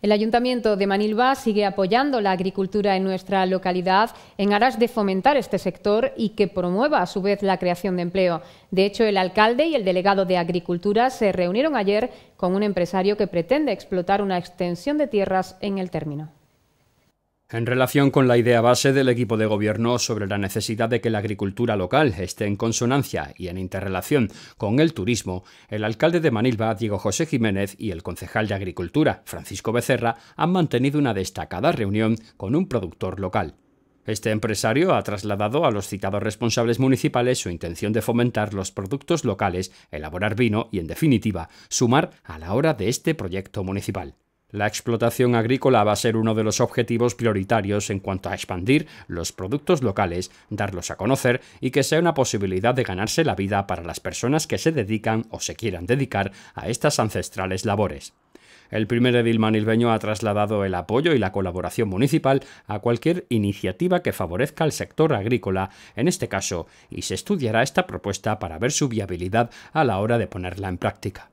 El Ayuntamiento de Manilva sigue apoyando la agricultura en nuestra localidad en aras de fomentar este sector y que promueva a su vez la creación de empleo. De hecho, el alcalde y el delegado de Agricultura se reunieron ayer con un empresario que pretende explotar una extensión de tierras en el término en relación con la idea base del equipo de gobierno sobre la necesidad de que la agricultura local esté en consonancia y en interrelación con el turismo, el alcalde de Manilva, Diego José Jiménez, y el concejal de Agricultura, Francisco Becerra, han mantenido una destacada reunión con un productor local. Este empresario ha trasladado a los citados responsables municipales su intención de fomentar los productos locales, elaborar vino y, en definitiva, sumar a la hora de este proyecto municipal. La explotación agrícola va a ser uno de los objetivos prioritarios en cuanto a expandir los productos locales, darlos a conocer y que sea una posibilidad de ganarse la vida para las personas que se dedican o se quieran dedicar a estas ancestrales labores. El primer edil manilbeño ha trasladado el apoyo y la colaboración municipal a cualquier iniciativa que favorezca al sector agrícola, en este caso, y se estudiará esta propuesta para ver su viabilidad a la hora de ponerla en práctica.